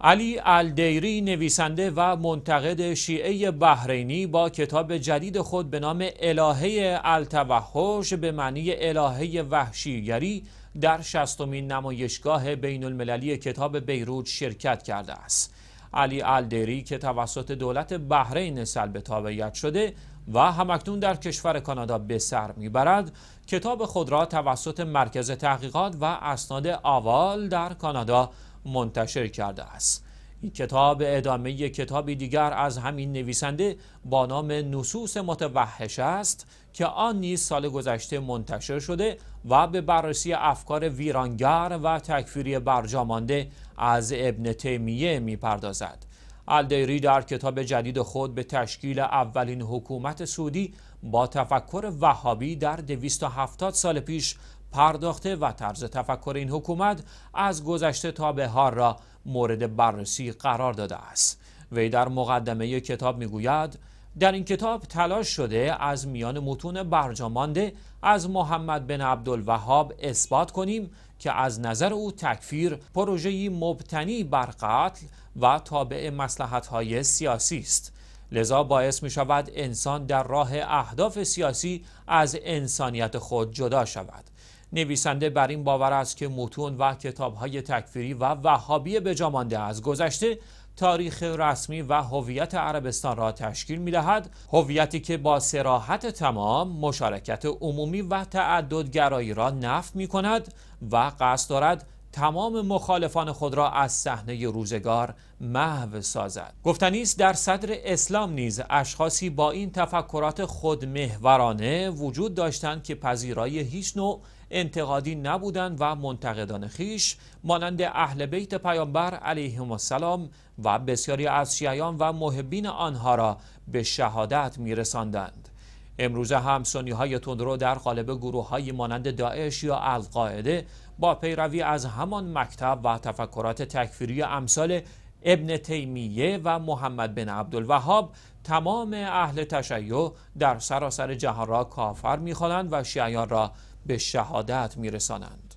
علی الدیری نویسنده و منتقد شیعه بحرینی با کتاب جدید خود به نام الهه التوحش به معنی الهه وحشیگری در شستومین نمایشگاه بین المللی کتاب بیروت شرکت کرده است. علی الدیری که توسط دولت بحرین سلب تابعیت شده و همکنون در کشور کانادا به سر میبرد کتاب خود را توسط مرکز تحقیقات و اسناد آوال در کانادا منتشر کرده است این کتاب ادامه یک کتابی دیگر از همین نویسنده با نام نصوص متوحش است که آن نیز سال گذشته منتشر شده و به بررسی افکار ویرانگر و تکفیری برجامانده از ابن تیمیه میپردازد الدیری در کتاب جدید خود به تشکیل اولین حکومت سعودی با تفکر وهابی در 270 سال پیش پرداخته و طرز تفکر این حکومت از گذشته تا به حال را مورد بررسی قرار داده است وی در مقدمه کتاب میگوید در این کتاب تلاش شده از میان متون برجامانده از محمد بن عبدالوهاب اثبات کنیم که از نظر او تکفیر پروژه‌ای مبتنی بر قتل و تابع های سیاسی است لذا باعث می شود انسان در راه اهداف سیاسی از انسانیت خود جدا شود نویسنده بر این باور است که متون و کتابهای تکفیری و وهابی جامانده از گذشته تاریخ رسمی و هویت عربستان را تشکیل می دهد هویتی که با سراحت تمام مشارکت عمومی و تعددگرایی را نفی می کند و قصد دارد تمام مخالفان خود را از صحنه روزگار محو سازد گفتنی است در صدر اسلام نیز اشخاصی با این تفکرات خودمهورانه وجود داشتند که پذیرای هیچ نوع انتقادی نبودند و منتقدان خیش مانند اهل بیت پیامبر علیهم السلام و بسیاری از شیعیان و محبین آنها را به شهادت میرساندند امروزه هم سنی های تندرو در قالب گروه های مانند داعش یا القاعده با پیروی از همان مکتب و تفکرات تکفیری امثال ابن تیمیه و محمد بن عبدالوهاب تمام اهل تشیع در سراسر جهان را کافر می‌خوانند و شیعیان را به شهادت میرسانند